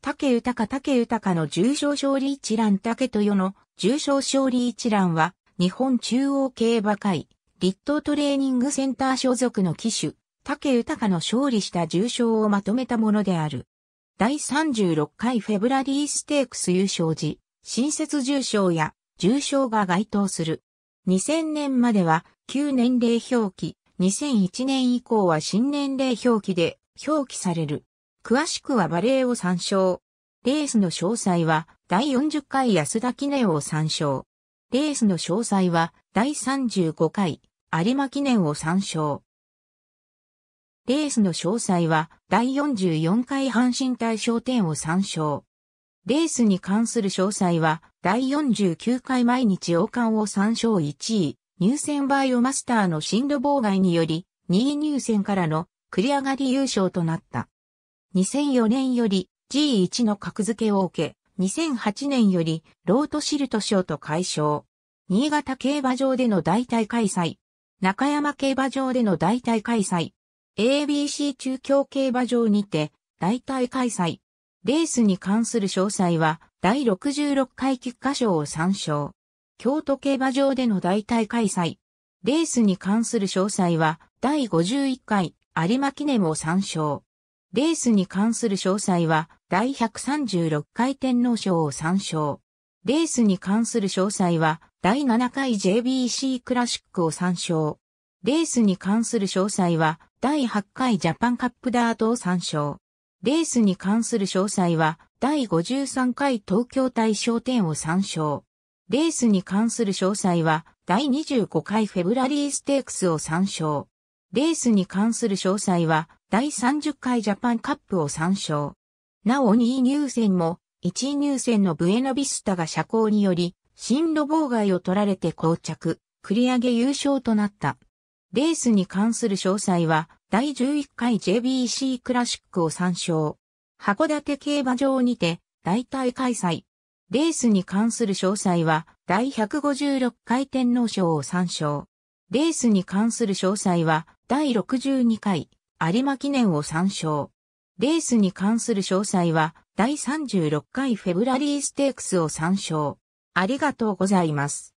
竹豊竹豊の重賞勝利一覧竹豊の重賞勝利一覧は、日本中央競馬会、立東トレーニングセンター所属の騎手、竹豊の勝利した重賞をまとめたものである。第36回フェブラリーステークス優勝時、新設重賞や重賞が該当する。2000年までは旧年齢表記、2001年以降は新年齢表記で表記される。詳しくはバレエを参照。レースの詳細は、第40回安田記念を参照。レースの詳細は、第35回有馬記念を参照。レースの詳細は、第44回阪神大賞典を参照。レースに関する詳細は、第49回毎日王冠を参照1位、入選バイオマスターの進路妨害により、2位入選からの繰り上がり優勝となった。2004年より G1 の格付けを受け、2008年よりロートシルト賞と解消。新潟競馬場での代替開催。中山競馬場での代替開催。ABC 中京競馬場にて代替開催。レースに関する詳細は第66回菊花賞を参照。京都競馬場での代替開催。レースに関する詳細は第51回有馬記念を参照。レースに関する詳細は、第136回天皇賞を参照。レースに関する詳細は、第7回 JBC クラシックを参照。レースに関する詳細は、第8回ジャパンカップダートを参照。レースに関する詳細は、第53回東京大賞典を参照。レースに関する詳細は、第25回フェブラリーステークスを参照。レースに関する詳細は、第30回ジャパンカップを参照。なお2位入選も、1位入選のブエノビスタが社交により、進路妨害を取られて到着、繰り上げ優勝となった。レースに関する詳細は、第11回 JBC クラシックを参照。函館競馬場にて、大体開催。レースに関する詳細は、第156回天皇賞を参照。レースに関する詳細は、第62回有馬記念を参照。レースに関する詳細は、第36回フェブラリーステークスを参照。ありがとうございます。